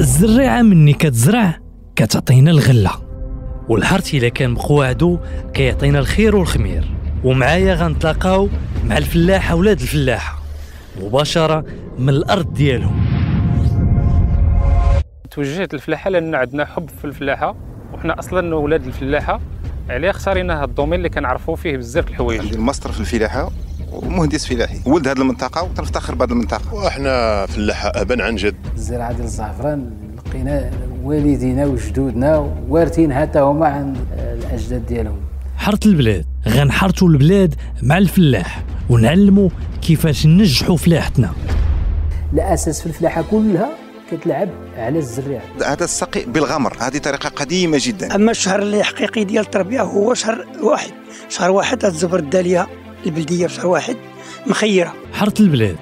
الزريعة مني كتزرع كتعطينا الغلة والحرث إلا كان بقواعدو كيعطينا الخير والخمير ومعايا غنتلاقاو مع الفلاحة ولاد الفلاحة مباشرة من الأرض ديالهم توجهت الفلاحة لأن عندنا حب في الفلاحة وحنا أصلا ولاد الفلاحة عليه اختارينا هذا الدومين اللي كنعرفوا فيه بزاف الحوايج عندي في الفلاحة ومهندس فلاحي ولد هذه المنطقه وتنفتخر بهذه المنطقه واحنا فلاحه ابا عن جد الزراعه ديال الزعفران لقينا والدينا وجدودنا وارثين حتى هما عن الاجداد ديالهم حرت البلاد غنحرتوا البلاد مع الفلاح ونعلموا كيفاش ننجحوا فلاحتنا الاساس في الفلاحه كلها كتلعب على الزريع هذا السقي بالغمر هذه طريقه قديمه جدا اما الشهر الحقيقي ديال التربيه هو شهر واحد شهر واحد الزبر الداليه البلديه في شهر واحد مخيره حرث البلاد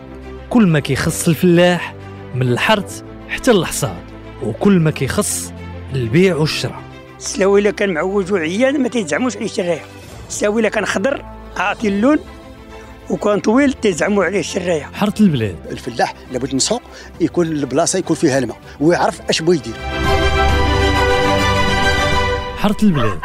كل ما كيخص الفلاح من الحرث حتى الحصاد وكل ما كيخص البيع والشراء السلاوي الا كان معوج وعيان ما تيزعموش عليه الشرايه السلاوي الا كان خضر عاطي اللون وكان طويل تيزعموا عليه الشرايه حرث البلاد الفلاح لابد من سوق يكون البلاصه يكون فيها الماء ويعرف اش بغى يدير حرث البلاد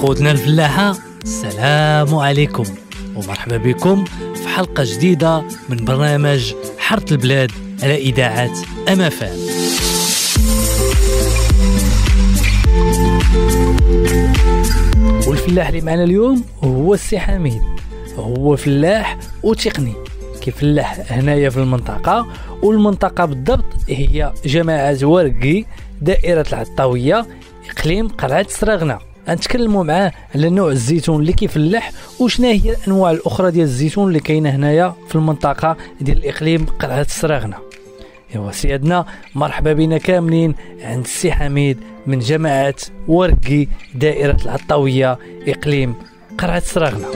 خوتنا الفلاحة السلام عليكم ومرحبا بكم في حلقة جديدة من برنامج حرة البلاد على إذاعة أمافان والفلاح اللي معنا اليوم هو السي حميد هو فلاح وتقني كيفلاح هنايا في المنطقه والمنطقه بالضبط هي جماعه زوارقي دائره العطاويه اقليم قلعه سراغنا غنتكلموا معاه على نوع الزيتون اللي كيفلح وشنا هي الانواع الاخرى ديال الزيتون اللي كاينه هنايا في المنطقه ديال الاقليم قلعه سراغنا ايوا سيادنا مرحبا بنا كاملين عند السي حميد من جماعه ورقي دائره العطاويه اقليم قرعه سراغنا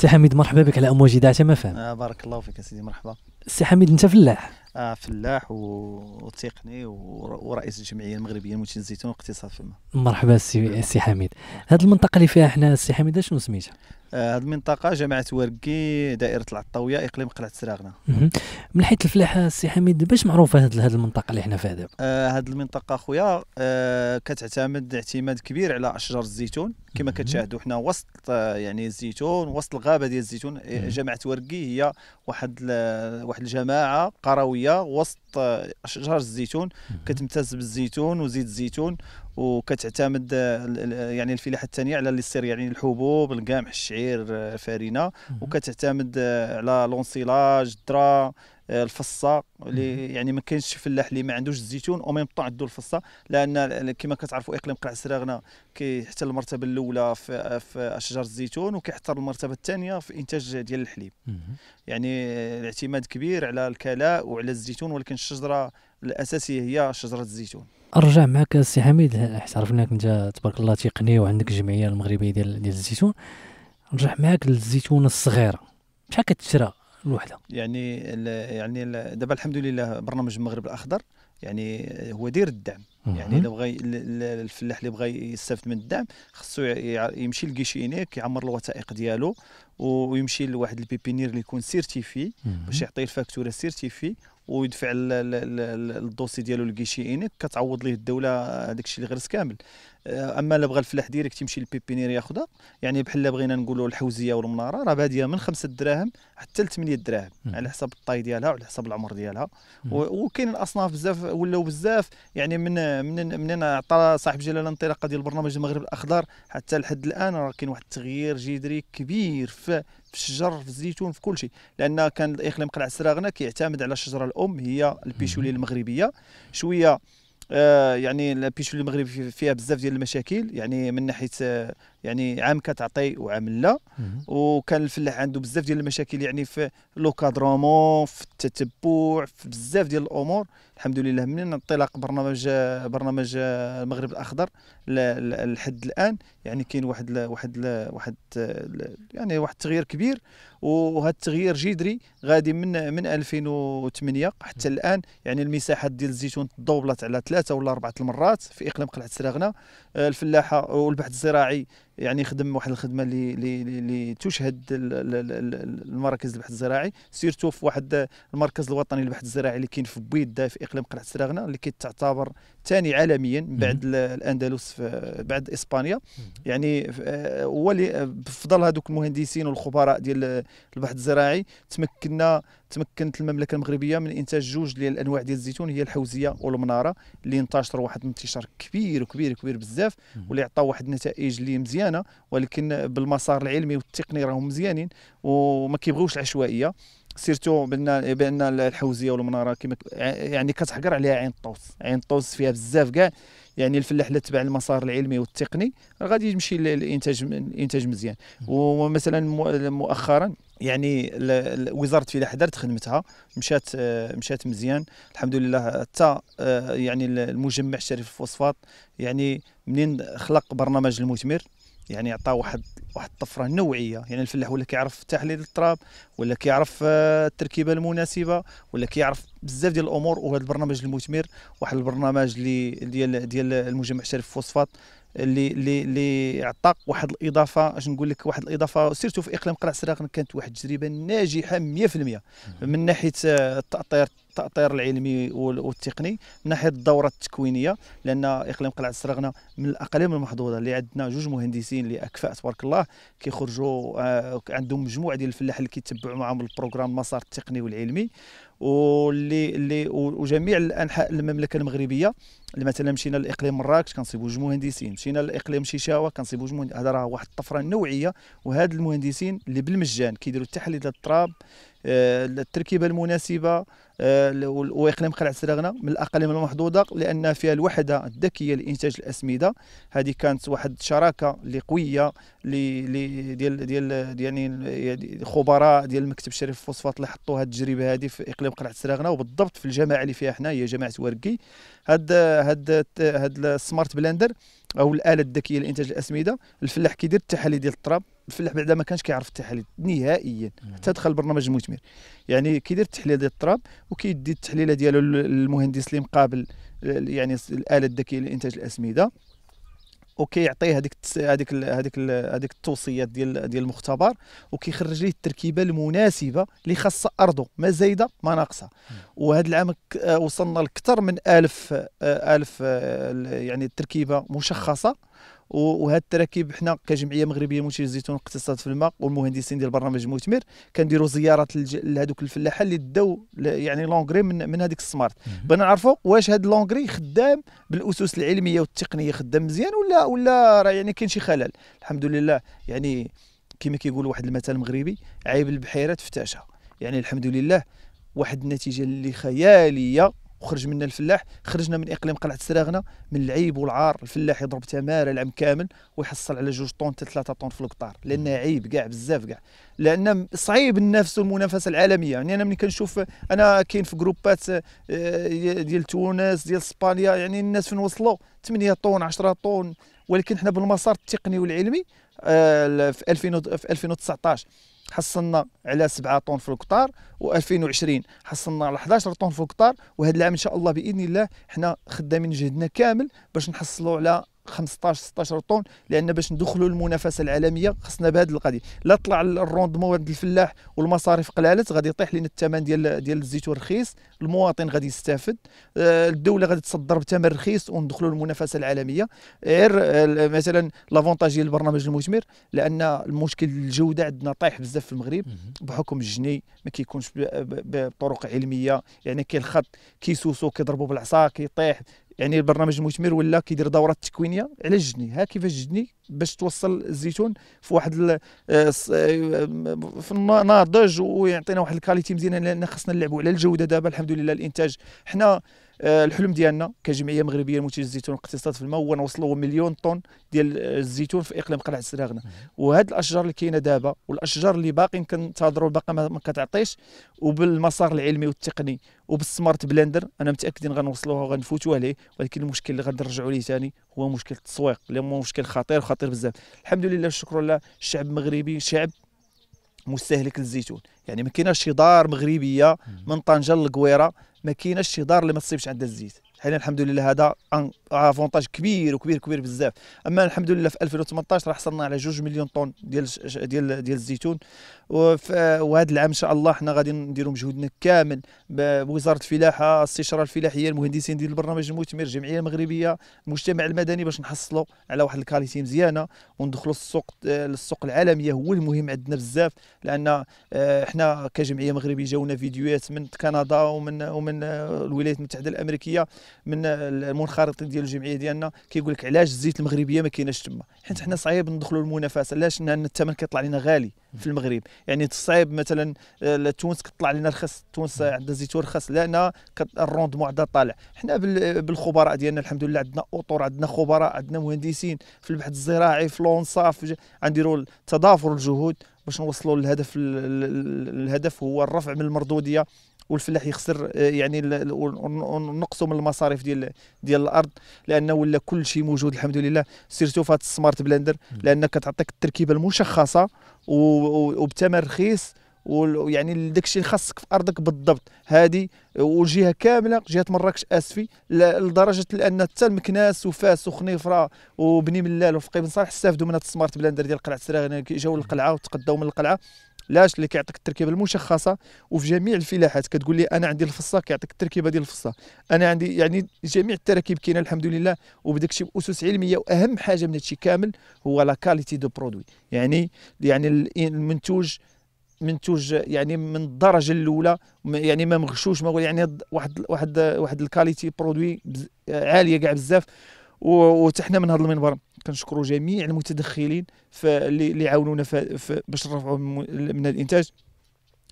سي حميد مرحبا بك على امواج اذاعه ما فهم آه بارك الله فيك سيدي مرحبا سي حميد انت فلاح آه فلاح وتقني ورئيس الجمعيه المغربيه لمتين الزيتون واقتصاد في الماء مرحبا سي سي حميد هذه المنطقه اللي فيها احنا سي حميد شنو سميتها هذه آه المنطقه جامعه ورقي دائره العطاويه اقليم قلعه سراغنا من حيث الفلاحه سي حميد باش معروفه هذه المنطقه اللي احنا فيها دابا آه هذه المنطقه خويا آه كتعتمد اعتماد كبير على اشجار الزيتون كما كتشاهدوا حنا وسط آه، يعني الزيتون وسط الغابه ديال الزيتون آه، جامعه ورقي هي واحد واحد واحد الجماعه قرويه وسط شجر الزيتون كتمتاز بالزيتون وزيت الزيتون وكتعتمد آه، آه، يعني الفلاحه الثانيه على اللي الاستير يعني الحبوب القمح الشعير الفارينه آه، وكتعتمد على لونسيلاج الذره الفصه اللي يعني ما كاينش فلاح اللي ما عندوش الزيتون وميم طون عنده الفصه لان كما كتعرفوا اقليم قرع سراغنا كيحتل المرتبه الاولى في, في اشجار الزيتون وكيحتل المرتبه الثانيه في انتاج ديال الحليب يعني الاعتماد كبير على الكلاء وعلى الزيتون ولكن الشجره الاساسيه هي شجره الزيتون ارجع معك السي حميد حيت عرفناك انت تبارك الله تقني وعندك الجمعيه المغربيه ديال ديال الزيتون نرجع معك للزيتونه الصغيره شحال كتشرى الوحده يعني الـ يعني دابا الحمد لله برنامج المغرب الاخضر يعني هو دير الدعم يعني الا بغى الفلاح اللي بغى يستافد من الدعم خصو يمشي لكيشينيك يعمر الوثائق ديالو ويمشي لواحد البيبينير اللي يكون سيرتيفي باش يعطيه الفاكتوره سيرتيفي ويدفع الدوسي ديالو للكيشي انك كتعوض ليه الدوله داكشي اللي غرس كامل اما لبغى بغى الفلاح ديريكت يمشي للبيبينير ياخذها يعني بحال بغينا نقولوا الحوزيه والمناره راه باديه من خمسة دراهم حتى ل 8 دراهم على حسب الطاي ديالها وعلى حسب العمر ديالها وكاين الاصناف بزاف ولاو بزاف يعني من من من عطى صاحب جلاله الانطلاقه ديال برنامج المغرب الاخضر حتى لحد الان راه كاين واحد التغيير جذري كبير في في الشجر في الزيتون في كل شيء لان كان الاقليم قلع سراغنا كيعتمد على الشجره الام هي البيشولي المغربيه شويه آه، يعني البيشو المغربي فيها بزاف ديال المشاكل يعني من ناحيه آه، يعني عام كتعطي وعام لا وكان الفلاح عنده بزاف ديال المشاكل يعني في لوكادرومون في التتبع في بزاف ديال الامور الحمد لله من انطلاق برنامج برنامج المغرب الاخضر لحد الان يعني كاين واحد لـ واحد لـ واحد لـ يعني واحد التغيير كبير وهذا التغيير جذري غادي من من 2008 حتى الان يعني المساحه ديال الزيتون تضوبلت على ثلاثه ولا اربعه المرات في اقليم قلعه سراغنا آه، الفلاحه والبحث الزراعي يعني خدم واحد الخدمه اللي اللي تشهد المراكز البحث الزراعي سيرتو في واحد المركز الوطني للبحث الزراعي اللي كاين في بويده في اقليم قرعه سراغنا اللي كتعتبر ثاني عالميا بعد الاندلس بعد اسبانيا يعني هو اللي بفضل هذوك المهندسين والخبراء ديال البحث الزراعي تمكنا تمكنت المملكه المغربيه من انتاج جوج ديال الانواع ديال الزيتون هي الحوزيه والمناره اللي انتشروا واحد الانتشار كبير كبير كبير بزاف واللي عطاو واحد النتائج اللي مزيانه ولكن بالمسار العلمي والتقني راهم مزيانين وما كيبغيوش العشوائيه سيرتو بان بان الحوزيه والمناره كما يعني كتحقر عليها عين الطوس عين الطوس فيها بزاف كاع يعني الفلاح اللي تبع المسار العلمي والتقني غادي يمشي للانتاج الانتاج مزيان ومثلا مؤخرا يعني وزاره الفلاحه دارت خدمتها مشات آه، مشات مزيان الحمد لله حتى آه، يعني المجمع الشريف الفوسفات يعني منين خلق برنامج المثمر يعني عطاه واحد واحد الطفره نوعيه يعني الفلاح ولا كيعرف تحليل التراب ولا كيعرف آه، التركيبه المناسبه ولا كيعرف بزاف ديال الامور وهذا البرنامج المثمر واحد البرنامج اللي ديال ديال المجمع الشريف فوسفات اللي اللي اللي عطى واحد الاضافه اش نقول لك واحد الاضافه سيرتو في اقليم قلعه سراغ كانت واحد التجربه ناجحه 100% من ناحيه آه، التاطير التاطير العلمي والتقني من ناحيه الدوره التكوينيه لان اقليم قلعه السرغنه من الاقاليم المحظوظه اللي عندنا جوج مهندسين اللي اكفاء تبارك الله كيخرجوا آه، عندهم مجموعه ديال الفلاح اللي كيتبعوا معاهم البروغرام المسار التقني والعلمي واللي اللي وجميع الانحاء المملكه المغربيه مثلا مشينا لاقليم مراكش كنصيبوا جوج مهندسين مشينا لاقليم شيشاوه كنصيبوا جوج مهندسين هذا راه واحد الطفره نوعيه وهاد المهندسين اللي بالمجان كيديروا التحليل التراب آه، التركيبه المناسبه واقليم قلعه سراغنا من الاقاليم المحظوظه لان فيها الوحده الذكيه لانتاج الاسمده هذه كانت واحد الشراكه اللي قويه اللي ديال ديال يعني الخبراء يعني ديال مكتب شريف الفوسفات اللي حطوا هذه التجربه هذه في اقليم قلعه سراغنا وبالضبط في الجماعه اللي فيها حنا هي جماعه ورقي هاد هاد هذا السمارت بلندر او الاله الذكيه لانتاج الاسمده الفلاح كيدير التحاليل ديال التراب الفلاح بعدا ما كانش كيعرف التحاليل نهائيا حتى دخل برنامج المثمر يعني كيدير التحليل ديال التراب وكيدي التحليله ديالو المهندس اللي مقابل يعني الاله الذكيه لانتاج الاسمده وكيعطيه هذيك هذيك هذيك هذيك التوصيات ديال ديال المختبر وكيخرج ليه التركيبه المناسبه اللي خاصه ارضه ما زايده ما ناقصه وهذا العام آه، وصلنا لاكثر من 1000 1000 آه، آه، يعني التركيبه مشخصه وهذا التراكيب حنا كجمعيه مغربيه منتج الزيتون الاقتصاد في الماء والمهندسين ديال برنامج المثمر كنديروا زيارات لهذوك الفلاحه اللي داو يعني لونغري من من هذيك السمارت بغينا نعرفوا واش هذا لونغري خدام بالاسس العلميه والتقنيه خدام مزيان ولا ولا راه يعني كاين شي خلل الحمد لله يعني كما كيقول واحد المثل مغربي عيب البحيره تفتاشها يعني الحمد لله واحد النتيجه اللي خياليه وخرج منا الفلاح خرجنا من اقليم قلعه سراغنا من العيب والعار الفلاح يضرب تماره العام كامل ويحصل على جوج طون حتى ثلاثه طون في القطار لان عيب كاع بزاف كاع لان صعيب النفس المنافسه العالميه يعني انا ملي كنشوف انا كاين في جروبات آه، ديال تونس ديال اسبانيا يعني الناس فين وصلوا 8 طون 10 طون ولكن حنا بالمسار التقني والعلمي آه، في 2019 حصلنا على 7 طن في القطار و2020 حصلنا على 11 طن في القطار وهذا العام ان شاء الله باذن الله حنا خدامين جهدنا كامل باش نحصلوا على 15 16 طن لان باش ندخلوا المنافسه العالميه خصنا بهذه القضيه لا طلع الروندمون عند الفلاح والمصاريف قلالت غادي يطيح لنا الثمن ديال ديال الزيتون رخيص المواطن غادي يستافد آه، الدوله غادي تصدر بثمن رخيص وندخلوا المنافسه العالميه غير آه، مثلا لافونتاج ديال البرنامج المثمر لان المشكل الجوده عندنا طايح بزاف في المغرب بحكم الجني ما كيكونش بطرق علميه يعني كاين الخط كيسوسو كيضربوا بالعصا كيطيح يعني البرنامج المثمر ولا كيدير دورات تكوينيه على الجني ها كيفاش الجني باش توصل الزيتون في واحد آه، آه، في الناضج ويعطينا واحد الكاليتي مزيانه لان خصنا نلعبوا على الجوده دابا الحمد لله الانتاج حنا آه، الحلم ديالنا كجمعيه مغربيه لمنتج الزيتون والاقتصاد في الماء هو نوصلوا مليون طن ديال الزيتون في اقليم قلعه سراغنا وهاد الاشجار اللي كاينه دابا والاشجار اللي باقي كنتظروا باقا ما كتعطيش وبالمسار العلمي والتقني وبالسمارت بلندر انا متاكدين غنوصلوها وغنفوتوها ليه ولكن المشكل اللي غنرجعوا ليه ثاني هو مشكل التسويق اللي هو مشكل خطير وخطير بزاف الحمد لله والشكر لله الشعب المغربي شعب مستهلك للزيتون يعني ما كايناش شي دار مغربيه من طنجه للقويره ما كايناش شي دار اللي ما تصيبش عندها الزيت حنا الحمد لله هذا افونتاج كبير وكبير كبير بزاف اما الحمد لله في 2018 راه حصلنا على 2 مليون طن ديال ديال ديال الزيتون وهذا العام ان شاء الله حنا غادي نديروا مجهودنا كامل بوزاره الفلاحه الاستشاره الفلاحيه المهندسين ديال البرنامج المثمر الجمعيه المغربيه المجتمع المدني باش نحصلوا على واحد الكاليتي مزيانه وندخلوا السوق للسوق آه، العالميه هو المهم عندنا بزاف لان آه، حنا كجمعيه مغربيه جاونا فيديوهات من كندا ومن ومن آه، الولايات المتحده الامريكيه من المنخرطين ديال الجمعيه ديالنا كيقول لك علاش الزيت المغربيه ما كايناش تما حيت حنا صعيب ندخلوا المنافسه علاش لان الثمن كيطلع لنا غالي في المغرب يعني صعيب مثلا آه، تونس كطلع لنا رخص تونس عندها زيتون رخص لان الروندمون عندها طالع حنا بالخبراء ديالنا الحمد لله عندنا اطر عندنا خبراء عندنا مهندسين في البحث الزراعي في لونصاف غنديروا تضافر الجهود باش نوصلوا للهدف الهدف هو الرفع من المردوديه والفلاح يخسر آه، يعني نقصوا من المصاريف ديال ديال الارض لانه ولا كل شيء موجود الحمد لله سيرتو في هذا السمارت بلندر لان كتعطيك التركيبه المشخصه وبثمن رخيص ويعني داك الشيء خاصك في ارضك بالضبط هذه والجهه كامله جهه مراكش اسفي لدرجه لان حتى المكناس وفاس وخنيفره وبني ملال وفقي بن صالح استافدوا من هذا السمارت بلندر ديال قلعه سراغ جاوا للقلعه وتقدوا من القلعه لاش اللي كيعطيك التركيبه المشخصه وفي جميع الفلاحات كتقول لي انا عندي الفصه كيعطيك التركيبه ديال الفصه انا عندي يعني جميع التراكيب كاينه الحمد لله وبداك الشيء باسس علميه واهم حاجه من هادشي كامل هو لا كاليتي دو برودوي يعني يعني المنتوج منتوج يعني من الدرجه الاولى يعني ما مغشوش ما يعني واحد واحد واحد الكاليتي برودوي عاليه كاع بزاف وتحنا من هذا المنبر كنشكروا جميع المتدخلين اللي عاونونا باش نرفعوا من الانتاج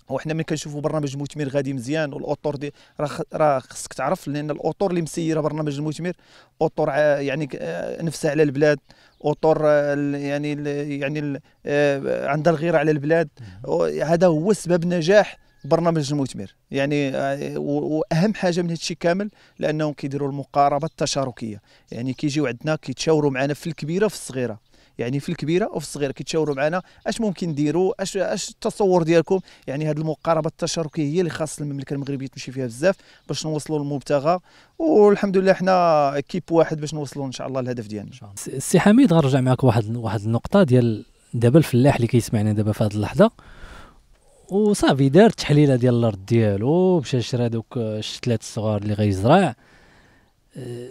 وحنا ملي كنشوفوا برنامج المثمر غادي مزيان والاوتور دي راه خصك تعرف لان الاوتور اللي مسيره برنامج المثمر اوتور يعني نفسها على البلاد اوتور يعني يعني آه، عندها الغيره على البلاد هذا هو سبب نجاح برنامج المثمر يعني آه، واهم حاجه من هذا الشيء كامل لانهم كيديروا المقاربه التشاركيه يعني كيجيو عندنا كيتشاوروا معنا في الكبيره وفي الصغيره يعني في الكبيره وفي الصغيره كيتشاوروا معنا اش ممكن نديروا اش اش التصور ديالكم يعني هذه المقاربه التشاركيه هي اللي خاص المملكه المغربيه تمشي فيها بزاف باش نوصلوا للمبتغى والحمد لله حنا كيب واحد باش نوصلوا ان شاء الله الهدف ديالنا سي حميد غنرجع معك واحد واحد النقطه ديال دابا الفلاح اللي كيسمعنا دابا في هذه اللحظه وصافي دار التحليله ديال الارض ديالو مشى شرا دوك الشتلات الصغار اللي غيزرع أه،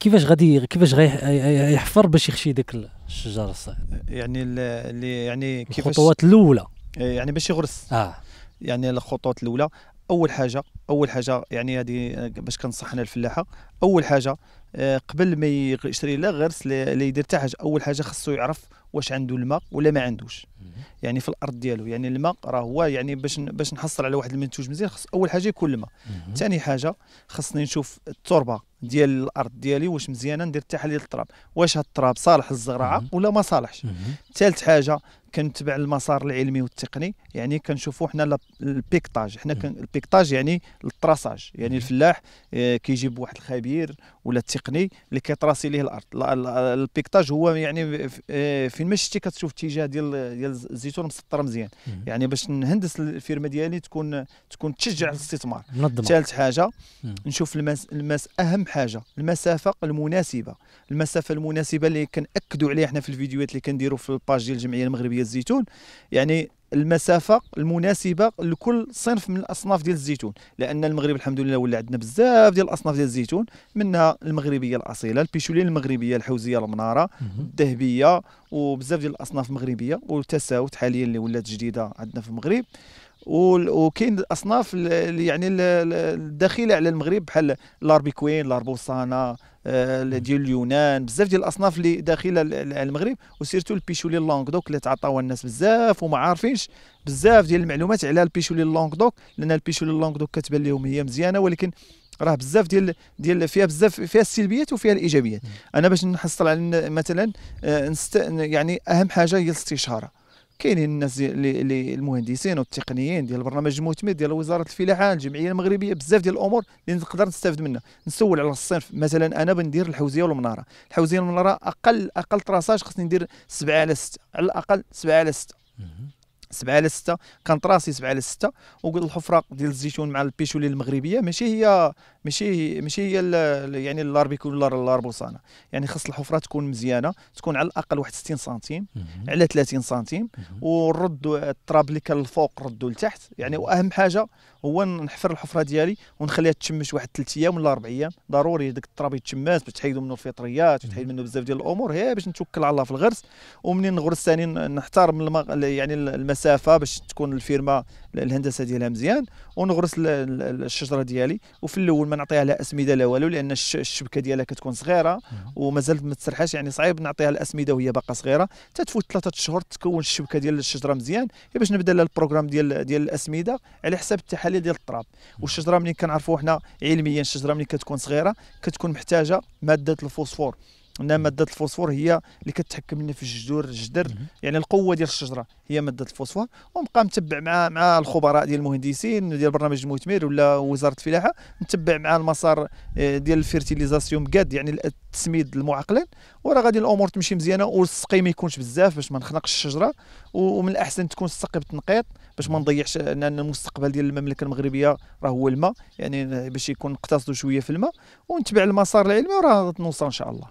كيفاش غادي كيفاش غيحفر باش يخشي داك الشجر الصغير يعني اللي يعني كيفاش الخطوات الاولى إيه، يعني باش يغرس اه يعني الخطوات الاولى اول حاجه اول حاجه يعني هذه باش كنصح انا الفلاحه اول حاجه آه، قبل ما يشري لا غرس اللي يدير حتى حاجه اول حاجه خصو يعرف واش عنده الماء ولا ما عندوش يعني في الارض ديالو يعني الماء راه هو يعني باش باش نحصل على واحد المنتوج مزيان خص اول حاجه يكون الماء ثاني حاجه خصني نشوف التربه ديال الارض ديالي واش مزيانه ندير تحاليل التراب واش هاد التراب صالح للزراعه ولا ما صالحش ثالث حاجه كنتبع المسار العلمي والتقني يعني كنشوفوا حنا البيكتاج حنا البيكتاج يعني التراساج يعني الفلاح آه، كيجيب واحد الخبير ولا التقني اللي كيطراسي ليه الارض البيكتاج هو يعني فين ما شتي كتشوف اتجاه ديال ديال الزيتون مسطر مزيان يعني باش نهندس الفيرمه ديالي تكون تكون تشجع الاستثمار ثالث حاجه مم. نشوف المس, المس اهم حاجه المسافه المناسبه المسافه المناسبه اللي كنأكدوا عليها حنا في الفيديوهات اللي كنديروا في الباج ديال الجمعيه المغربيه للزيتون يعني المسافه المناسبه لكل صنف من الاصناف ديال الزيتون لان المغرب الحمد لله ولا عندنا بزاف ديال الاصناف ديال الزيتون منها المغربيه الاصيله البيشولين المغربيه الحوزيه المناره الذهبيه وبزاف ديال الاصناف المغربيه والتساوت حاليا اللي ولات جديده عندنا في المغرب وكاين الاصناف يعني الداخله على المغرب بحال الاربيكوين الاربوصانا آه، ديال اليونان بزاف ديال الاصناف اللي داخله على المغرب وسيرتو البيشولي دوك اللي تعطاوها الناس بزاف وما عارفينش بزاف ديال المعلومات على البيشولي دوك لان البيشولي دوك كتبان لهم هي مزيانه ولكن راه بزاف ديال ديال فيها بزاف فيها السلبيات وفيها الايجابيات انا باش نحصل على مثلا آه، يعني اهم حاجه هي الاستشاره كاينين الناس اللي المهندسين والتقنيين ديال البرنامج المعتمد ديال وزاره الفلاحه الجمعيه المغربيه بزاف ديال الامور اللي نقدر نستافد منها نسول على الصنف مثلا انا بندير الحوزيه والمناره الحوزيه والمناره اقل اقل تراساج خصني ندير 7 على 6 على الاقل 7 على 6 سبعة على ستة كانت راسي سبعة على ستة وقلت الحفرة ديال الزيتون مع البيشولي المغربية ماشي هي ماشي هي ماشي هي يعني الاربيكون ولا الاربوصانة يعني خص الحفرة تكون مزيانة تكون على الأقل واحد 60 سنتيم على 30 سنتيم ونرد التراب اللي كان الفوق ردوا لتحت يعني وأهم حاجة هو نحفر الحفرة ديالي ونخليها تشمش واحد ثلاث أيام ولا أربع أيام ضروري داك التراب يتشمس باش تحيدوا منه الفطريات وتحيد منه بزاف ديال الأمور هي باش نتوكل على الله في الغرس ومنين نغرس ثاني نحترم يعني الم مسافه باش تكون الفيرما الهندسه ديالها مزيان ونغرس الشجره ديالي وفي الاول ما نعطيها لا اسمده لا والو لان الشبكه ديالها كتكون صغيره ومازال ما تسرحاش يعني صعيب نعطيها الاسمده وهي باقا صغيره تتفوت ثلاثه شهور تكون الشبكه ديال الشجره مزيان باش نبدا لها البروغرام ديال ديال الاسمده على حساب التحاليل ديال التراب والشجره ملي كنعرفوا حنا علميا الشجره ملي كتكون صغيره كتكون محتاجه ماده الفوسفور ان ماده الفوسفور هي اللي كتحكم لنا في الجذور الجذر يعني القوه ديال الشجره هي ماده الفوسفور ونبقى متبع مع مع الخبراء ديال المهندسين ديال برنامج المثمر ولا وزاره الفلاحه نتبع مع المسار آه، ديال الفيرتيليزاسيون كاد يعني التسميد المعقلين وراه غادي الامور تمشي مزيانه والسقي ما يكونش بزاف باش ما نخنقش الشجره ومن الاحسن تكون السقي بالتنقيط باش ما نضيعش لان المستقبل ديال المملكه المغربيه راه هو الماء يعني باش يكون نقتصدوا شويه في الماء ونتبع المسار العلمي وراه نوصل ان شاء الله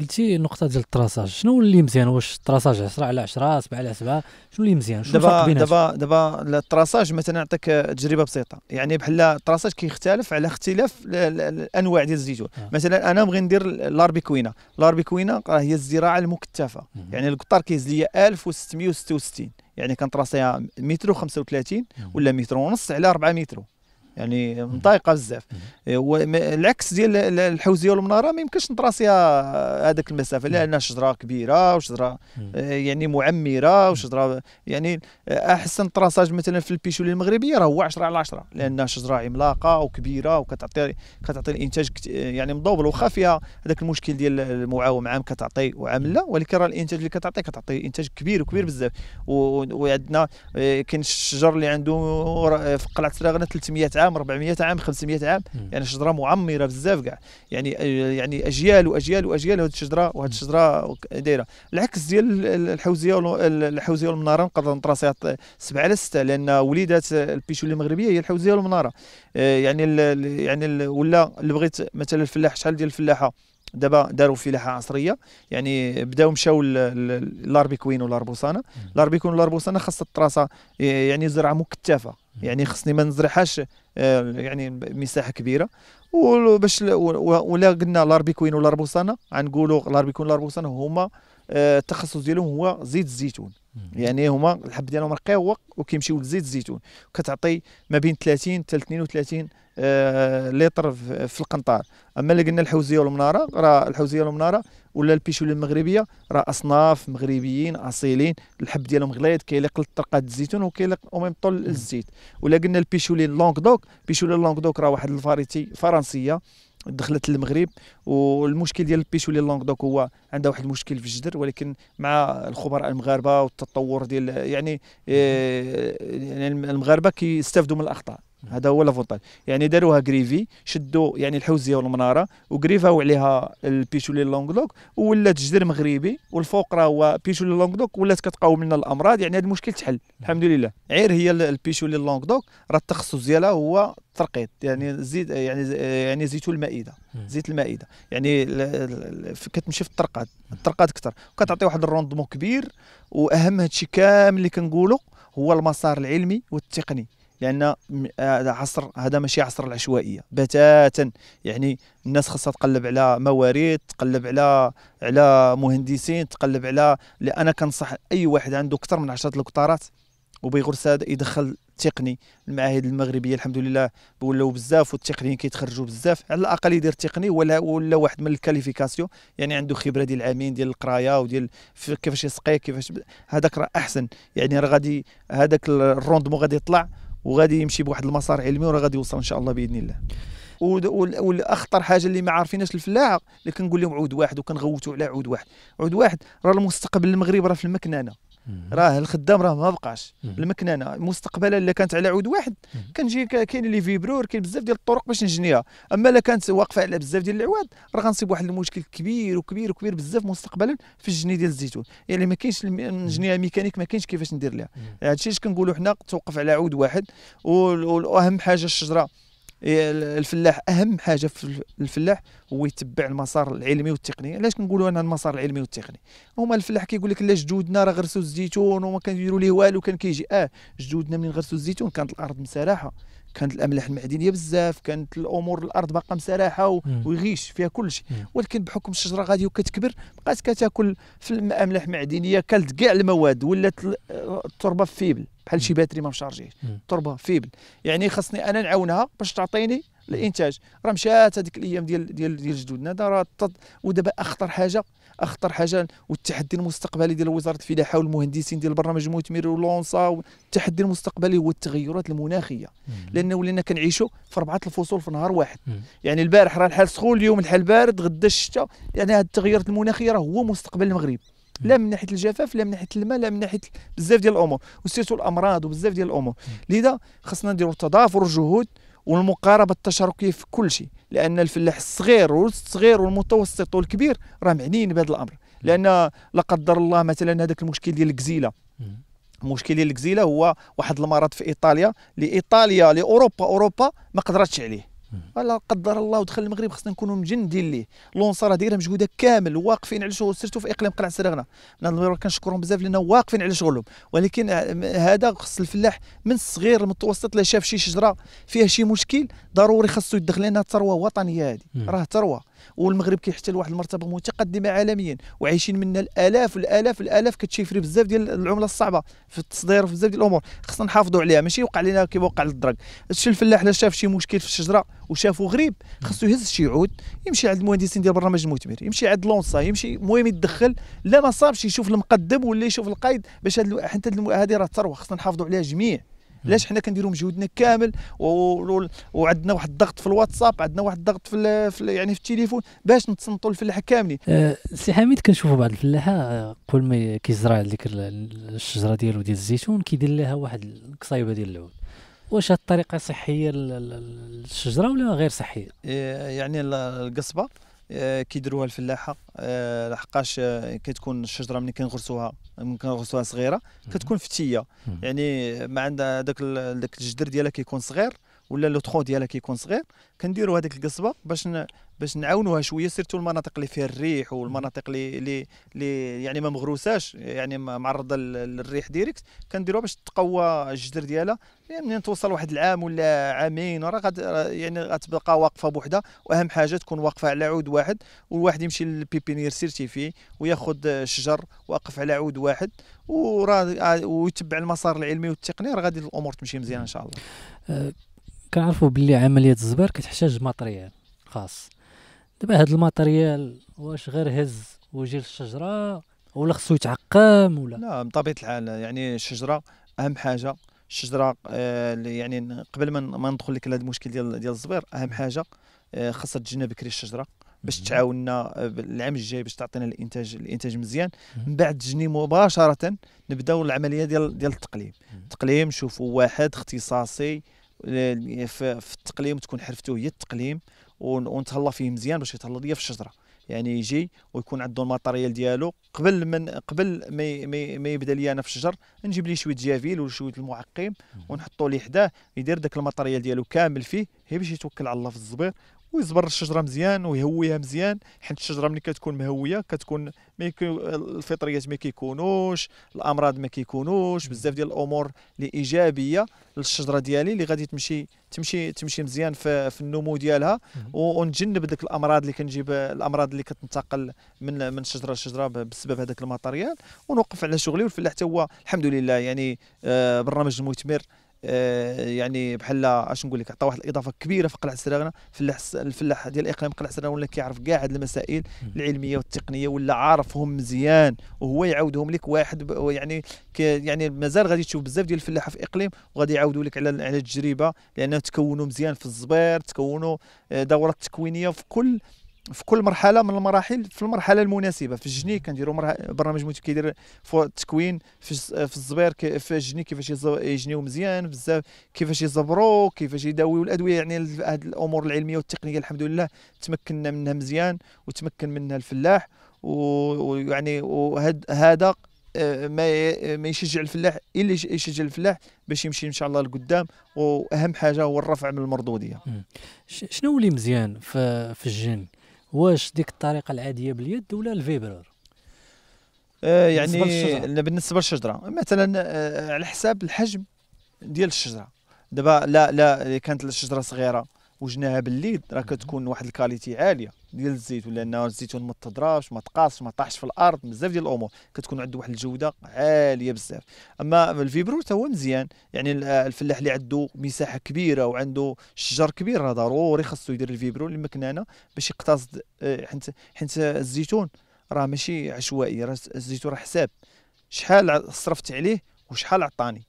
قلتي نقطة ديال التراساج شنو اللي مزيان واش التراساج 10 على 10 7 على 7 شنو اللي مزيان شنو الفرق بيناتهم دابا دابا التراساج مثلا نعطيك تجربة بسيطة يعني بحال التراساج كيختلف على اختلاف الانواع ديال الزيتون آه. مثلا انا بغي ندير الاربيكوينا الاربيكوينا راه هي الزراعة المكثفة يعني القطار كيهز لي 1666 يعني كنتراسيها متر و35 ولا متر ونص على 4 متر يعني مضايقه بزاف إيه، العكس ديال الحوزيه والمناره ما يمكنش نطراسيها هذاك المسافه لانها شجره كبيره وشجره آه، يعني معمره وشجره يعني آه، احسن طراساج مثلا في البيشولي المغربيه راه هو 10 على 10 لان شجره عملاقه وكبيره وكتعطي كتعطي الانتاج يعني مضوبل واخا فيها هذاك المشكل ديال المعاوم عام كتعطي وعامله ولكن راه الانتاج اللي كتعطي كتعطي انتاج كبير وكبير بزاف وعندنا آه، كاين الشجر اللي عنده في قلعه سراغنا 300 عام 400 عام 500 عام يعني شجره معمره بزاف كاع يعني آه، يعني اجيال واجيال واجيال هذه الشجره وهذه الشجره دايره العكس ديال الحوزيه الحوزيه والمناره نقدر نطراسيها سبعه على سته لان وليدات البيشو المغربيه هي الحوزيه والمناره آه، يعني الـ يعني الـ ولا اللي بغيت مثلا الفلاح شحال ديال الفلاحه دابا داروا فلاحه عصريه يعني بداو مشاو لاربيكوين والاربوسانه الاربيكوين والاربوسانه خاص الطراسه يعني زرعه مكتفه يعني خصني ما نزرعهاش آه، يعني مساحه كبيره وباش ولا قلنا الاربيكوين والاربوسانه غنقولوا الاربيكوين والاربوسانه هما آه، التخصص ديالهم هو زيت الزيتون يعني هما الحب ديالهم رقيق وكيمشيو لزيت الزيتون كتعطي ما بين 30 حتى 32 آه، لتر في القنطار اما اللي قلنا الحوزيه والمناره راه الحوزيه والمناره ولا البيشولي المغربيه راه اصناف مغربيين اصيلين الحب ديالهم غليظ كيليق للطرقات الزيتون وكيليق اوميم طول الزيت ولا قلنا البيشولي لونغدوك لونغ دوك راه واحد الفاريتي فرنسيه دخلت للمغرب والمشكل ديال البيشولي دوك هو عنده واحد المشكل في الجدر ولكن مع الخبراء المغاربه والتطور ديال يعني, آه، يعني المغاربه كيستافدوا من الاخطاء هذا هو لافونتاج يعني داروها كريفي شدوا يعني الحوزيه والمناره وكريفاو عليها البيشولي دوك ولات جدر مغربي والفوق راه هو بيشولي دوك ولات كتقاوم لنا الامراض يعني هذا المشكل تحل الحمد لله عير هي البيشولي دوك راه التخصص ديالها هو الترقيط يعني زيت يعني يعني زيتو المائده زيت المائده يعني كتمشي في الترقاد الترقاد اكثر وكتعطي واحد الروندمون كبير واهم هادشي كامل اللي كنقولوا هو المسار العلمي والتقني لان هذا عصر هذا ماشي عصر العشوائيه بتاتا يعني الناس خاصها تقلب على موارد تقلب على على مهندسين تقلب على انا كنصح اي واحد عنده اكثر من 10 الكتارات وبيغرس هذا يدخل تقني المعاهد المغربيه الحمد لله ولاو بزاف والتقنيين كيتخرجوا بزاف على الاقل يدير تقني ولا ولا واحد من الكاليفيكاسيون يعني عنده خبره ديال العامين ديال القرايه وديال كيفاش يسقي كيفاش هذاك راه احسن يعني راه غادي هذاك الروندمون غادي يطلع وغادي يمشي بواحد المسار علمي وراه غادي يوصل ان شاء الله باذن الله والاخطر حاجه اللي ما عارفينش الفلاحه اللي كنقول لهم عود واحد وكنغوتوا على عود واحد عود واحد راه المستقبل المغرب راه في المكنانه راه الخدام راه ما بقاش المكنانه مستقبلا الا كانت على عود واحد كنجي كاين لي فيبرور كاين بزاف ديال الطرق باش نجنيها اما الا كانت واقفه على بزاف ديال العواد راه غنصيب واحد المشكل كبير وكبير وكبير بزاف مستقبلا في الجني ديال الزيتون يعني ما كاينش الجنيه ميكانيك ما كاينش كيفاش ندير لها هادشي اللي كنقولوا حنا توقف على عود واحد واهم حاجه الشجره إيه، الفلاح اهم حاجه في الفلاح هو يتبع المسار العلمي والتقني علاش كنقولوا انا المسار العلمي والتقني هما الفلاح كيقول لك لا جدودنا راه غرسوا الزيتون وما يديروا ليه والو كان كيجي اه جدودنا منين غرسوا الزيتون كانت الارض مسراحه كانت الاملاح المعدنيه بزاف كانت الامور الارض باقا مسرحه ويغيش فيها كل شيء ولكن بحكم الشجره غادي وكتكبر بقات كتاكل في الاملاح المعدنيه كلت كاع المواد ولات التربه آه، فيبل بحال شي باتري ما مشارجيش التربه فيبل يعني خصني انا نعاونها باش تعطيني الانتاج راه مشات هذيك الايام ديال ديال ديال جدودنا راه ودابا اخطر حاجه اخطر حاجه والتحدي المستقبلي ديال وزاره الفلاحه والمهندسين ديال برنامج موتمر ولونسا التحدي المستقبلي هو التغيرات المناخيه لان ولينا كنعيشوا في اربعه الفصول في نهار واحد مم. يعني البارح راه الحال سخون اليوم الحال بارد غدا الشتاء يعني هذه التغيرات المناخيه راه هو مستقبل المغرب لا من ناحيه الجفاف لا من ناحيه الماء لا من ناحيه بزاف ديال الامور وسيرتو الامراض وبزاف ديال الامور لذا خصنا نديروا تضافر الجهود والمقاربه التشاركيه في كل شيء لان الفلاح الصغير والصغير والمتوسط والكبير راه معنيين بهذا الامر لان لا قدر الله مثلا هذاك المشكل ديال الكزيله المشكل ديال الكزيله هو واحد المرض في ايطاليا لايطاليا لاوروبا اوروبا ما قدرتش عليه ولا قدر الله ودخل المغرب خصنا نكونوا مجندين ليه لونسا راه دايره مجهوده كامل واقفين على شغل سيرتو في اقليم قلعه سرغنا نهار كنشكرهم بزاف لان واقفين على شغلهم ولكن هذا خص الفلاح من الصغير المتوسط لا شاف شي شجره فيها شي مشكل ضروري خصو يدخل لانها ثروه وطنيه هذه راه ثروه والمغرب كيحتل واحد المرتبه متقدمه عالميا وعايشين منا الالاف الالاف الالاف كتشيفري بزاف ديال العمله الصعبه في التصدير وفي بزاف ديال الامور خصنا نحافظوا عليها ماشي يوقع لنا كيما وقع للدرك الشي الفلاح لا شاف شي مشكل في الشجره وشافو غريب خصو يهز شي عود يمشي عند المهندسين ديال برنامج المثمر يمشي عند لونسا يمشي المهم يتدخل لا ما صابش يشوف المقدم ولا يشوف القايد باش هذه راه ثروه خصنا نحافظوا عليها جميع علاش حنا كنديروا مجهودنا كامل وعندنا واحد الضغط في الواتساب عندنا واحد الضغط في, في يعني في التليفون باش نتصنتوا الفلاحه كاملين أه سي حميد كنشوفوا بعض الفلاحه أه، قبل ما كيزرع ديك الشجره ديالو ديال الزيتون كيدير لها واحد القصايبه ديال العود واش هاد الطريقه صحيه للشجره ولا غير صحيه أه، يعني القصبه آه، كيديروها الفلاحه آه، لحقاش آه، كتكون الشجره ملي كنغرسوها ملي كنغرسوها صغيره كتكون فتيه يعني ما عندها داك داك الجدر ديالها كيكون صغير ولا لو طخو ديالها كيكون صغير كنديروا هذيك القصبه باش ن... باش نعاونوها شويه سيرتو المناطق اللي فيها الريح والمناطق اللي اللي, اللي يعني ما مغروساش يعني معرضه للريح ديريكت كنديروها باش تقوى الجذر ديالها يعني منين توصل واحد العام ولا عامين راه غد يعني غتبقى واقفه بوحدها واهم حاجه تكون واقفه على عود واحد والواحد يمشي للبيبينير سيرتيفي وياخذ شجر واقف على عود واحد وراه آه، ويتبع المسار العلمي والتقني راه غادي الامور تمشي مزيان ان شاء الله آه، كنعرفوا باللي عمليه الزبر كتحتاج ماتريال خاص دابا هاد الماتريال واش غير هز ويجي للشجره ولا خصو يتعقم ولا لا بطبيعه الحال يعني الشجره اهم حاجه الشجره آه، يعني قبل ما ما ندخل لك هذا المشكل ديال ديال الزبير اهم حاجه آه، خاصها تجينا بكري الشجره باش تعاوننا آه، العام الجاي باش تعطينا الانتاج الانتاج مزيان من بعد تجني مباشره نبداو العمليه ديال ديال التقليم التقليم شوفوا واحد اختصاصي في التقليم تكون حرفته هي التقليم ونتهلا فيه مزيان باش يتهلا ليا في الشجره يعني يجي ويكون عنده الماتريال ديالو قبل من قبل ما ما يبدا لي انا في الشجر نجيب ليه شويه جافيل وشويه المعقم ونحطو ليه حداه يدير داك الماتريال ديالو كامل فيه هي باش يتوكل على الله في الزبير ويزبر الشجره مزيان ويهويها مزيان حيت الشجره ملي كتكون مهويه كتكون الفطريات ما كيكونوش الامراض ما كيكونوش بزاف ديال الامور اللي ايجابيه للشجره ديالي اللي غادي تمشي تمشي تمشي مزيان في, في النمو ديالها ونتجنب ديك الامراض اللي كنجيب الامراض اللي كتنتقل من من شجره لشجره بسبب هذاك الماتريال ونوقف على شغلي والفلاح حتى هو الحمد لله يعني آه، برنامج المثمر آه، يعني بحال اش نقول لك عطى واحد الاضافه كبيره في قلعه سراغنا الفلاح الفلاح ديال اقليم قلعه سراغنا ولا كيعرف كاع هاد المسائل العلميه والتقنيه ولا عارفهم مزيان وهو يعاودهم لك واحد يعني يعني مازال غادي تشوف بزاف ديال الفلاحه في اقليم وغادي يعاودوا لك على على التجربه لانه تكونوا مزيان في الزبير تكونوا آه، دوره تكوينيه في كل في كل مرحله من المراحل في المرحله المناسبه في الجني كنديروا برنامج موتيف كيدير التكوين في في الزبير في الجني كيفاش يجنيو مزيان بزاف كيفاش يزبروا كيفاش يداويو الادويه يعني هاد الامور العلميه والتقنيه الحمد لله تمكنا منها مزيان وتمكن منها الفلاح ويعني وهذا آه، ما ما يشجع الفلاح الا يشجع الفلاح باش يمشي ان شاء الله لقدام واهم حاجه هو الرفع من المردوديه شنو اللي مزيان في الجن واش ديك الطريقه العاديه باليد ولا الفيبرور آه يعني بالنسبه للشجره مثلا آه على حساب الحجم ديال الشجره دابا لا لا كانت الشجره صغيره وجناها بالليل راه كتكون واحد الكاليتي عاليه ديال الزيت ولا انه الزيتون ما تضربش ما تقاصش ما طاحش في الارض بزاف ديال الامور كتكون عنده واحد الجوده عاليه بزاف اما الفيبرو حتى هو مزيان يعني الفلاح اللي عنده مساحه كبيره وعنده شجر كبير راه ضروري خاصو يدير الفيبرو المكنانه باش يقتصد آه، حيت حيت الزيتون راه ماشي عشوائي راه الزيتون راه حساب شحال صرفت عليه وشحال عطاني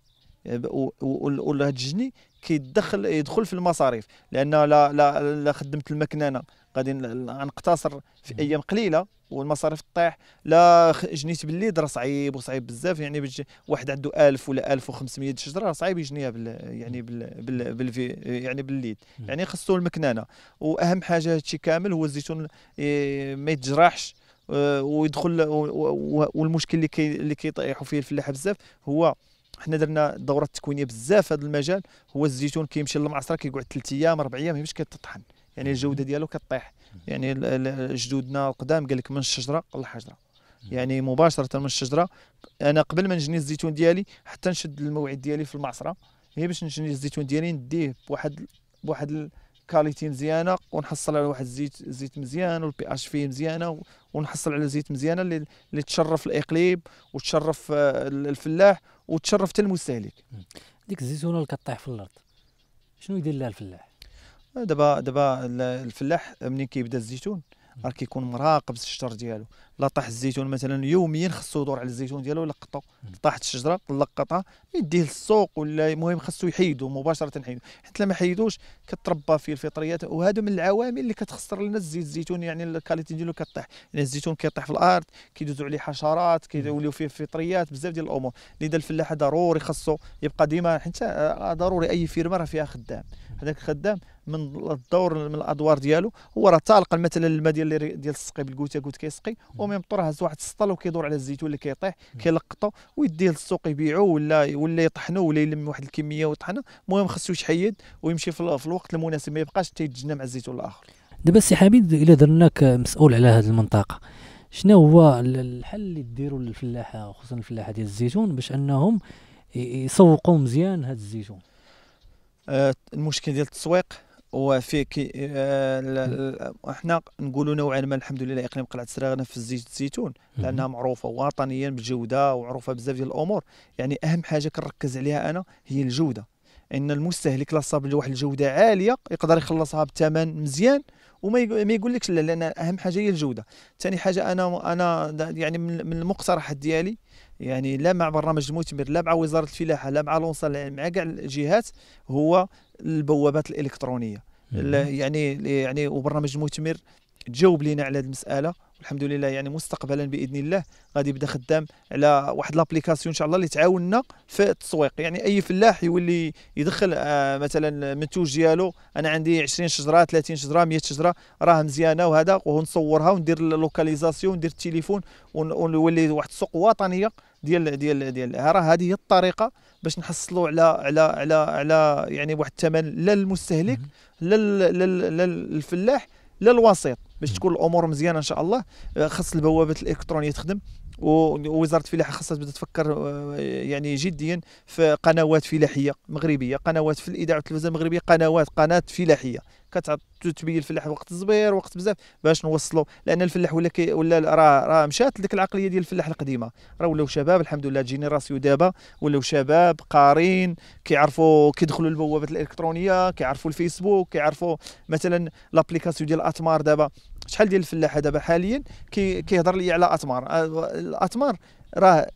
ولا الجني كيدخل يدخل في المصاريف لان لا لا, لا خدمت المكنانه غادي نقتصر في ايام قليله والمصاريف طيح لا جنيت بالليد راه صعيب وصعيب بزاف يعني باش واحد عنده 1000 ولا 1500 شجره صعيب يجنيها بال يعني بال بال بال يعني بالليد يعني خصو المكنانه واهم حاجه هادشي كامل هو الزيتون اه، ما يتجرحش اه، ويدخل والمشكل اللي كي اللي كيطيحوا فيه الفلاحه بزاف هو حنا درنا دورات تكوينيه بزاف في هذا المجال هو الزيتون كيمشي للمعصره كيقعد ثلاث ايام اربع ايام ماشي كتطحن يعني الجوده ديالو كطيح يعني جدودنا القدام قال لك من الشجره للحجره يعني مباشره من الشجره انا قبل ما نجني الزيتون ديالي حتى نشد الموعد ديالي في المعصره هي باش نجني الزيتون ديالي نديه بواحد بواحد كاليتي مزيانه ونحصل على واحد الزيت زيت مزيان والبي اش فيه مزيانه ونحصل على زيت مزيانه اللي, اللي تشرف الاقليم وتشرف آه، الفلاح وتشرف حتى المستهلك ديك الزيتونه اللي كطيح في الارض شنو يدير لها الفلاح دابا دابا الفلاح منين كيبدا الزيتون راه كيكون مراقب الشجر ديالو لا طاح الزيتون مثلا يوميا خصو يدور على الزيتون ديالو يلقطو طاحت الشجره طلق يديه للسوق ولا المهم خصو يحيدو مباشره حيدو حيت لما حيدوش كتربى فيه الفطريات وهذا من العوامل اللي كتخسر لنا الزيت الزيتون يعني الكاليتي ديالو كطيح يعني الزيتون كيطيح في الارض كيدوزو عليه حشرات كيوليو فيه فطريات بزاف ديال الامور لذا الفلاح ضروري خصو يبقى ديما حيت ضروري اي فيرما راه فيها خدام هذاك الخدام من الدور من الادوار ديالو هو راه تالق مثلا الماء ديال ديال السقي بالكوتا كوت كيسقي وميم طور هز واحد السطل وكيدور على الزيتون اللي كيطيح كيلقطو ويديه للسوق يبيعو ولا ولا يطحنو ولا يلم واحد الكميه ويطحنها المهم خصو يحيد ويمشي في الوقت المناسب ما يبقاش تيتجنى مع الزيتون الاخر دابا السي حميد الا درناك مسؤول على هذه المنطقه شنو هو الحل اللي ديروا للفلاحه خصوصا الفلاحه ديال الزيتون باش انهم يسوقوا مزيان هذا الزيتون آه، المشكل ديال التسويق وفيك آه، احنا نقولوا نوعا ما الحمد لله اقليم قلعه سراغنا في الزيت الزيتون لانها معروفه وطنيا بالجوده ومعروفه بزاف ديال الامور يعني اهم حاجه كنركز عليها انا هي الجوده ان المستهلك لاصاب لواحد الجوده عاليه يقدر يخلصها بثمن مزيان وما ما يقولكش لا لان اهم حاجه هي الجوده ثاني حاجه انا انا يعني من المقترحات ديالي يعني لا مع برنامج المثمر لا مع وزاره الفلاحه لا مع لونسال مع كاع الجهات هو البوابات الالكترونيه يعني يعني وبرنامج المثمر تجاوب لينا على هذه المساله الحمد لله يعني مستقبلا باذن الله غادي يبدا خدام على واحد لابليكاسيون ان شاء الله اللي تعاوننا في التسويق يعني اي فلاح يولي يدخل آه مثلا المنتوج ديالو انا عندي 20 شجره 30 شجره 100 شجره راه مزيانه وهذا ونصورها وندير اللوكاليزاسيون وندير التليفون ونولي واحد السوق وطنيه ديال ديال ديال راه هذه هي الطريقه باش نحصلوا على على على على يعني واحد الثمن لا للمستهلك لا للفلاح لا الوسيط باش تكون الامور مزيانه ان شاء الله آه، خاص البوابات الالكترونيه تخدم ووزاره الفلاحه خاصها تبدا تفكر آه، يعني جديا في قنوات فلاحيه مغربيه قنوات في الاذاعه والتلفزه المغربيه قنوات قناه فلاحيه كتبين الفلاح وقت الزبير وقت بزاف باش نوصلوا لان الفلاح ولا كي ولا راه راه مشات ديك العقليه ديال الفلاح القديمه راه ولاو شباب الحمد لله جينيراسيون دابا ولاو شباب قارين كيعرفوا كيدخلوا البوابات الالكترونيه كيعرفوا الفيسبوك كيعرفوا مثلا لابليكاسيون ديال اتمار دابا شحال ديال الفلاحه دابا حاليا كيهضر كي لي على اتمار آه، الاتمار راه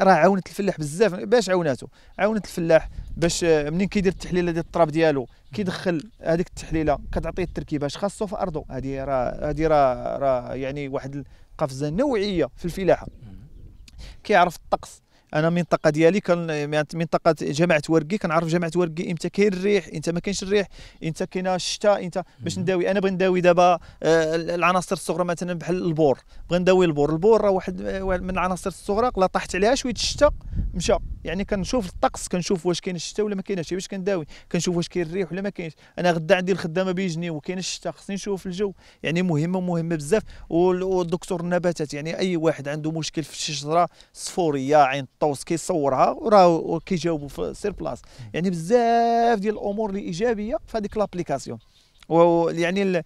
راه عاونت الفلاح بزاف باش عاوناتو عاونت الفلاح باش آه، منين كيدير التحليله ديال التراب ديالو كيدخل هذيك التحليله كتعطيه التركيبه اش خاصو في ارضه هذه راه هذه راه راه يعني واحد القفزه نوعيه في الفلاحه كيعرف الطقس انا المنطقه ديالي كان منطقه جامعه ورقي كنعرف جامعه ورقي امتى كاين الريح امتى ما كاينش الريح امتى كاينه الشتاء امتى باش نداوي انا بغي نداوي دابا آه، العناصر الصغرى مثلا بحال البور بغي نداوي البور البور راه واحد من العناصر الصغرى لا طاحت عليها شويه الشتاء مشى يعني كنشوف الطقس كنشوف واش كاين الشتاء ولا ما كاينش باش كنداوي كنشوف واش كاين الريح ولا ما كاينش انا غدا عندي الخدامه بيجني وكاين الشتاء خصني نشوف الجو يعني مهمه مهمه بزاف والدكتور النباتات يعني اي واحد عنده مشكل في الشجره صفوريه عين الطوس كيصورها وراه كيجاوبوا في سير بلاص يعني بزاف ديال الامور اللي ايجابيه في هذيك لابليكاسيون ويعني ال...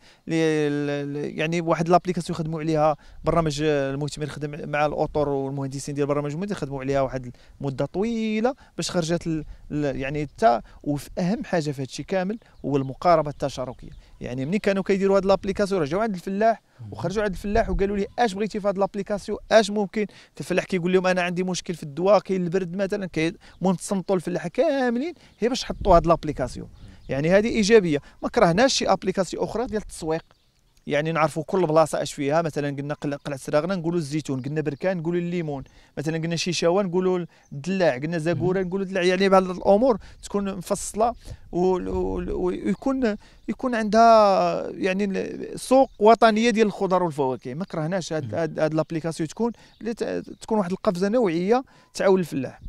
يعني واحد لابليكاسيون خدموا عليها برنامج المؤتمر خدم مع الاطر والمهندسين ديال برنامج المؤتمر خدموا عليها واحد المده طويله باش خرجت ال... يعني حتى وفي اهم حاجه في الشيء كامل هو المقاربه التشاركيه يعني ملي كانوا كيديروا هذه لابليكاسيون رجعوا عند الفلاح وخرجوا عند الفلاح وقالوا لي اش بغيتي في هذه لابليكاسيون اش ممكن الفلاح كيقول لهم انا عندي مشكل في الدواء كاين البرد مثلا المهم تصنتوا الفلاحه كاملين هي باش حطوا هذه لابليكاسيون يعني هذه ايجابيه ما كرهناش شي ابليكاسيون اخرى ديال التسويق يعني نعرفوا كل بلاصه اش فيها مثلا قلنا قلعه سراغنا نقولوا الزيتون قلنا بركان نقولوا الليمون مثلا قلنا شيشاوه نقولوا الدلاع قلنا زاكوره نقولوا الدلاع يعني بهذه الامور تكون مفصله ويكون يكون عندها يعني سوق وطنيه ديال الخضر والفواكه ما كرهناش هاد, هاد, هاد تكون تكون واحد القفزه نوعيه تعاون الفلاح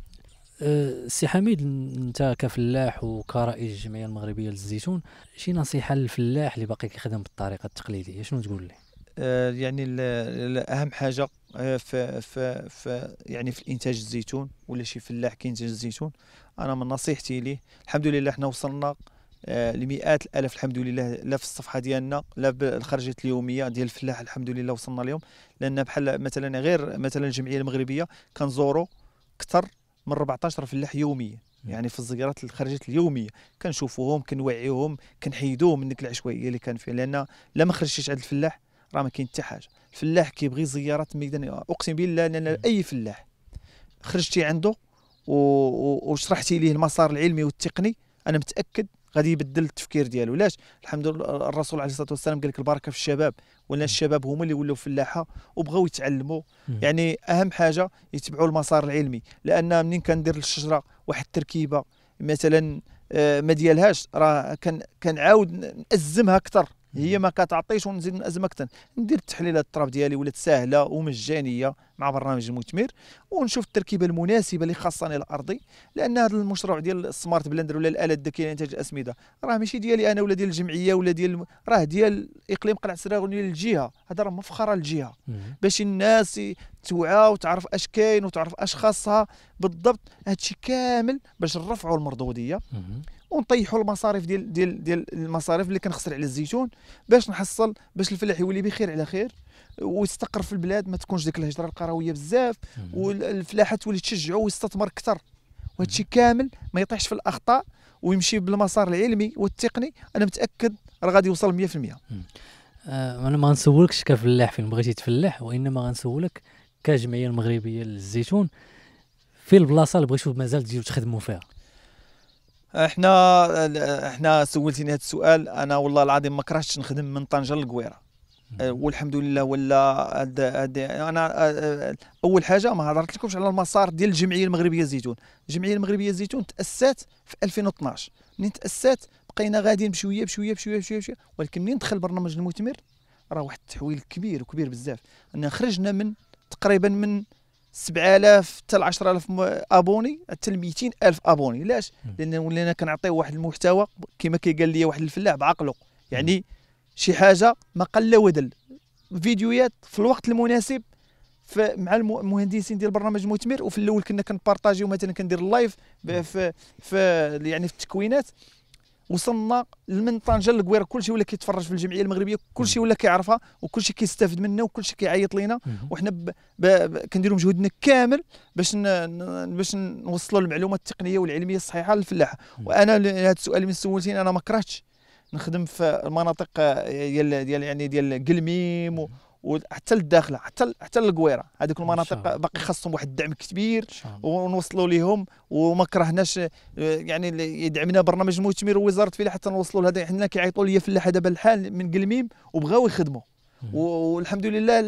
أه، سي حميد انت كفلاح وكرئيس الجمعيه المغربيه للزيتون شي نصيحه للفلاح اللي باقي كيخدم بالطريقه التقليديه شنو تقول له أه، يعني اهم حاجه في أه، في في يعني في الانتاج الزيتون ولا شي فلاح كينتج الزيتون انا من نصيحتي ليه الحمد لله حنا وصلنا لمئات الالاف الحمد لله لا في الصفحه ديالنا لا بالخرجات اليوميه ديال الفلاح الحمد لله وصلنا اليوم لان بحال مثلا غير مثلا الجمعيه المغربيه كنزورو اكثر من 14 فلاح يوميا يعني في الزيارات الخارجيه اليوميه كنشوفوهم كنوعيوهم كنحيدوهم من ديك العشوائيه اللي كان فيها لان لا ما خرجتيش عند الفلاح راه ما كاين حتى حاجه الفلاح كيبغي زيارات ميدانيه اقسم بالله لان اي فلاح خرجتي عنده وشرحتي ليه المسار العلمي والتقني انا متاكد غادي يبدل التفكير ديالو علاش الحمد لله الرسول عليه الصلاه والسلام قال لك البركه في الشباب ولا الشباب هما اللي ولاو فلاحه وبغاو يتعلموا يعني اهم حاجه يتبعوا المسار العلمي لان منين كندير الشجره واحد التركيبه مثلا آه، ما ديالهاش راه كنعاود نازمها اكثر هي ما كتعطيش ونزيد أكثر ندير التحليلات التراب ديالي ولات ساهله ومجانيه مع برنامج المثمر ونشوف التركيبه المناسبه اللي خاصاني الارضي لان هذا المشروع ديال السمارت بلندر ولا الالات الذكيه لانتاج الاسمده راه ماشي ديالي انا ولا ديال الجمعيه ولا ديال راه ديال اقليم قلعه سراغ ولا الجهه هذا راه مفخره للجهه باش الناس توعى وتعرف اش كاين وتعرف اش خاصها بالضبط هادشي كامل باش نرفعوا المردوديه ونطيحوا المصاريف ديال ديال ديال المصاريف اللي كنخسر على الزيتون باش نحصل باش الفلاح يولي بخير على خير ويستقر في البلاد ما تكونش ديك الهجره القرويه بزاف والفلاحه تولي تشجعوا ويستثمر اكثر وهذا الشيء كامل ما يطيحش في الاخطاء ويمشي بالمسار العلمي والتقني انا متاكد راه غادي يوصل 100% آه انا ما غنسولكش كفلاح فين بغيتي تفلح وانما غنسولك كجمعيه المغربيه للزيتون في البلاصه اللي بغيتو مازال تجيو تخدموا فيها احنا احنا سولتيني هذا السؤال انا والله العظيم ما كرهتش نخدم من طنجه للقويره والحمد لله ولا انا اول حاجه ما هضرت لكمش على المسار ديال الجمعيه المغربيه الزيتون الجمعيه المغربيه الزيتون تاسست في 2012 منين تاسست بقينا غاديين بشويه بشويه بشويه بشويه, بشوية. ولكن منين دخل برنامج المثمر راه واحد التحويل كبير وكبير بزاف ان خرجنا من تقريبا من 7000 حتى ل 10000 ابوني حتى ل 200000 ابوني علاش لان ولينا كنعطيو واحد المحتوى كما كيقال لي واحد الفلاح بعقله يعني شي حاجه ما قل ودل فيديوهات في الوقت المناسب مع المهندسين ديال برنامج مثمر وفي الاول كنا كنبارطاجيو مثلا كندير اللايف في, في يعني في التكوينات وصلنا من طنجه لكوير كلشي ولا كيتفرج في الجمعيه المغربيه كلشي ولا كيعرفها وكلشي كيستافد منا وكلشي كيعيط لينا وحنا كنديروا مجهودنا كامل باش باش نوصلوا المعلومات التقنيه والعلميه الصحيحه للفلاح وانا هذا السؤال اللي سولتيني انا ما كرهتش نخدم في المناطق آه، ديال ديال يعني ديال قلميم وحتى للداخله حتى حتى للقويره هذوك المناطق باقي خاصهم واحد الدعم كبير ونوصلوا لهم وما كرهناش آه، يعني يدعمنا برنامج المثمر ووزاره الفلاحه حتى نوصلوا لهذا حنا كيعيطوا لي فلاحه دابا الحال من قلميم وبغاو يخدموا والحمد لله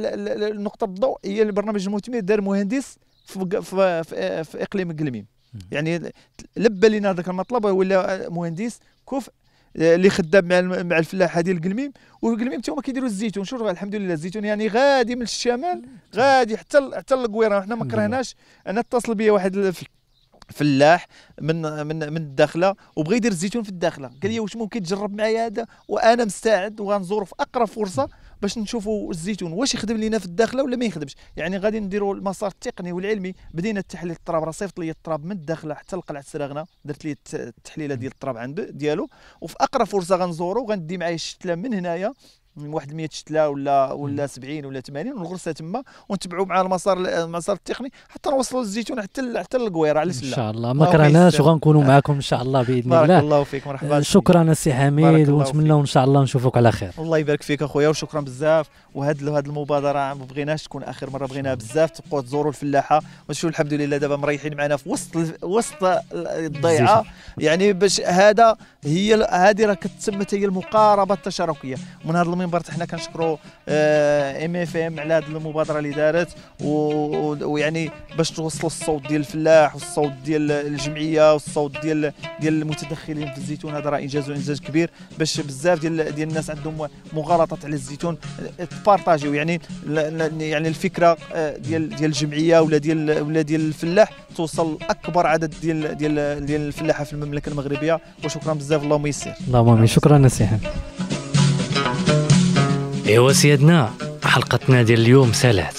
نقطه الضوء هي البرنامج المثمر دار مهندس في, في, في, في اقليم قلميم يعني لبى لنا هذاك المطلب ولا مهندس كفء اللي خدام مع مع الفلاحه ديال القلميم والقلميم حتى كيديروا الزيتون شوف الحمد لله الزيتون يعني غادي من الشمال غادي حتى حتى القويره حنا ما كرهناش انا اتصل بيا واحد فلاح من من من الداخله وبغى يدير الزيتون في الداخله قال لي واش ممكن تجرب معايا هذا وانا مستعد وغنزور في اقرب فرصه باش نشوفوا الزيتون واش يخدم لينا في الداخله ولا ما يخدمش يعني غادي نديروا المسار التقني والعلمي بدينا التحليل التراب راه صيفط لي التراب من الداخله حتى لقلعه سراغنا درت لي التحليله ديال التراب عنده ديالو وفي اقرب فرصه غنزورو غندي معايا الشتله من هنايا من واحد 100 شتله ولا ولا 70 ولا 80 ونغرسها تما ونتبعوا مع المسار المسار التقني حتى نوصلوا للزيتون حتى حتى للقويره على سله ان شاء الله ما كرهناش وغنكونوا معكم ان شاء الله باذن الله بارك الله فيك مرحبا آه، شكرا السي حميد ونتمنى ان شاء الله نشوفك على خير الله يبارك فيك اخويا وشكرا بزاف وهاد هاد المبادره ما بغيناش تكون اخر مره بغيناها بزاف تبقوا تزوروا الفلاحه وتشوفوا الحمد لله دابا مريحين معنا في وسط وسط الضيعه يعني باش هذا هي هذه راه كتسمى هي المقاربه التشاركيه من هذا المهم حنا كنشكروا ام آه، اف ام على هذه المبادره اللي دارت ويعني باش توصلوا الصوت ديال الفلاح والصوت ديال الجمعيه والصوت ديال ديال المتدخلين في الزيتون هذا راه انجاز وانجاز كبير باش بزاف ديال ديال الناس عندهم مغالطات على الزيتون تبارطاجيو يعني يعني الفكره آه، ديال ديال الجمعيه ولا ديال ولا ديال الفلاح توصل اكبر عدد ديال ديال ديال الفلاحه في المملكه المغربيه وشكرا بزاف اللهم يسر اللهم امين شكرا you ايوا سيادنا حلقتنا ديال اليوم سالات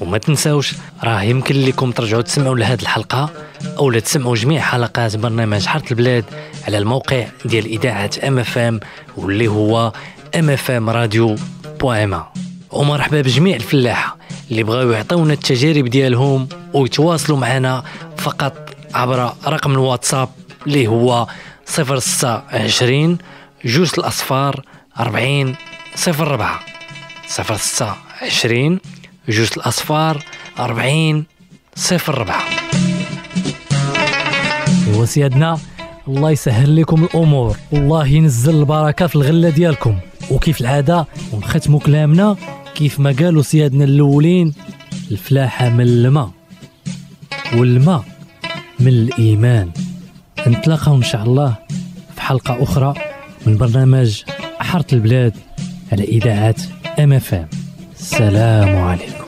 وما تنساوش راه يمكن لكم ترجعوا تسمعوا لهذه الحلقه او تسمعوا جميع حلقات برنامج حاره البلاد على الموقع ديال اذاعه ام اف ام واللي هو ام اف ام راديو بوائما ومرحبا بجميع الفلاحه اللي بغاو يعطيونا التجارب ديالهم ويتواصلوا معنا فقط عبر رقم الواتساب اللي هو 0620 جوج الاصفار 40 صفر ربعة صفر ستة عشرين جوج الأصفار أربعين صفر ربعة هو الله يسهل لكم الأمور والله ينزل البركة في الغلة ديالكم وكيف العادة ونختموا كلامنا كيف ما قالوا سيادنا الأولين الفلاحة من الماء والماء من الإيمان نتلاقاو إن شاء الله في حلقة أخرى من برنامج حارة البلاد على إذاعة أم سلام عليكم